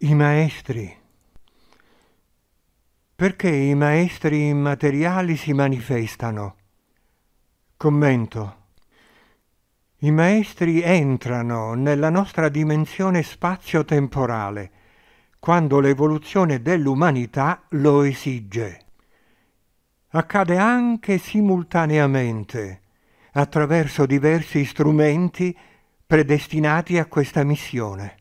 I maestri. Perché i maestri immateriali si manifestano? Commento. I maestri entrano nella nostra dimensione spazio-temporale quando l'evoluzione dell'umanità lo esige. Accade anche simultaneamente, attraverso diversi strumenti predestinati a questa missione.